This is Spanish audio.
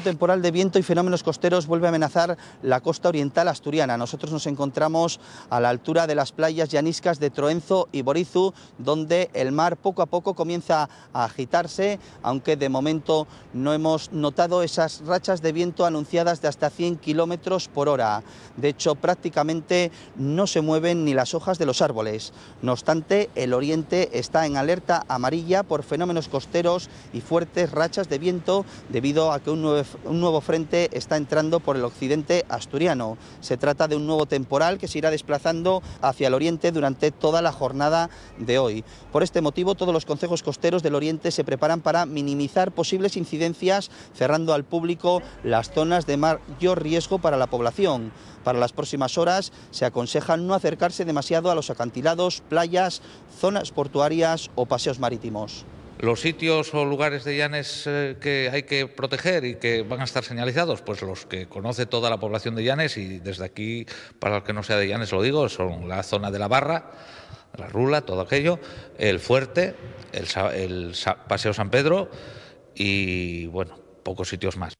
temporal de viento y fenómenos costeros vuelve a amenazar la costa oriental asturiana. Nosotros nos encontramos a la altura de las playas llaniscas de Troenzo y Borizu, donde el mar poco a poco comienza a agitarse, aunque de momento no hemos notado esas rachas de viento anunciadas de hasta 100 kilómetros por hora. De hecho, prácticamente no se mueven ni las hojas de los árboles. No obstante, el oriente está en alerta amarilla por fenómenos costeros y fuertes rachas de viento debido a que un nuevo un nuevo frente está entrando por el occidente asturiano. Se trata de un nuevo temporal que se irá desplazando hacia el oriente durante toda la jornada de hoy. Por este motivo, todos los consejos costeros del oriente se preparan para minimizar posibles incidencias, cerrando al público las zonas de mayor riesgo para la población. Para las próximas horas se aconseja no acercarse demasiado a los acantilados, playas, zonas portuarias o paseos marítimos. Los sitios o lugares de Llanes eh, que hay que proteger y que van a estar señalizados, pues los que conoce toda la población de Llanes y desde aquí, para el que no sea de Llanes lo digo, son la zona de la Barra, la Rula, todo aquello, el Fuerte, el, el Paseo San Pedro y, bueno, pocos sitios más.